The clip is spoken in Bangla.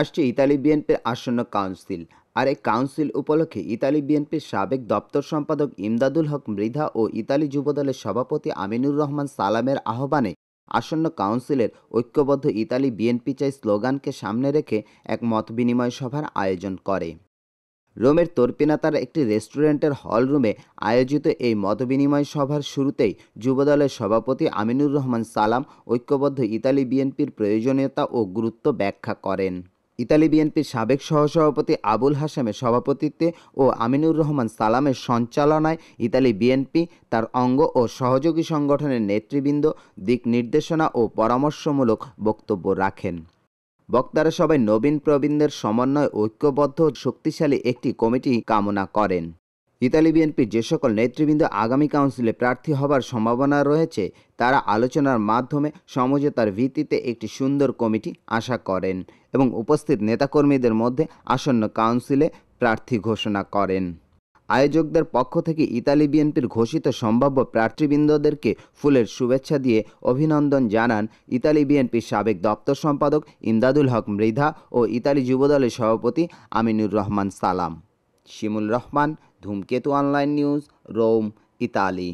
আসছে ইতালি বিএনপির আসন্ন কাউন্সিল আর এই কাউন্সিল উপলক্ষে ইতালি বিএনপির সাবেক দপ্তর সম্পাদক ইমদাদুল হক মৃধা ও ইতালি যুবদলের সভাপতি আমিনুর রহমান সালামের আহ্বানে আসন্ন কাউন্সিলের ঐক্যবদ্ধ ইতালি বিএনপি চাই স্লোগানকে সামনে রেখে এক মত বিনিময় সভার আয়োজন করে রোমের তর্পিনাতার একটি রেস্টুরেন্টের হলরুমে আয়োজিত এই মত বিনিময় সভার শুরুতেই যুবদলের সভাপতি আমিনুর রহমান সালাম ঐক্যবদ্ধ ইতালি বিএনপির প্রয়োজনীয়তা ও গুরুত্ব ব্যাখ্যা করেন ইতালি বিএনপির সাবেক সহসভাপতি আবুল হাসেমের সভাপতিত্বে ও আমিনুর রহমান সালামের সঞ্চালনায় ইতালি বিএনপি তার অঙ্গ ও সহযোগী সংগঠনের নেতৃবৃন্দ দিক নির্দেশনা ও পরামর্শমূলক বক্তব্য রাখেন বক্তারা সবাই নবীন প্রবীণদের সমন্বয় ঐক্যবদ্ধ শক্তিশালী একটি কমিটি কামনা করেন ইতালি বিএনপির যে সকল নেতৃবৃন্দ আগামী কাউন্সিলে প্রার্থী হবার সম্ভাবনা রয়েছে তারা আলোচনার মাধ্যমে সমঝোতার ভিত্তিতে একটি সুন্দর কমিটি আশা করেন এবং উপস্থিত নেতাকর্মীদের মধ্যে আসন্ন কাউন্সিলে প্রার্থী ঘোষণা করেন আয়োজকদের পক্ষ থেকে ইতালি বিএনপির ঘোষিত সম্ভাব্য প্রার্থীবৃন্দদেরকে ফুলের শুভেচ্ছা দিয়ে অভিনন্দন জানান ইতালি বিএনপির সাবেক দপ্তর সম্পাদক ইমদাদুল হক মৃধা ও ইতালি যুবদলের সভাপতি আমিনুর রহমান সালাম শিমুল রহমান ধূমকেতু অনলাইন নিউজ রোম ইতালি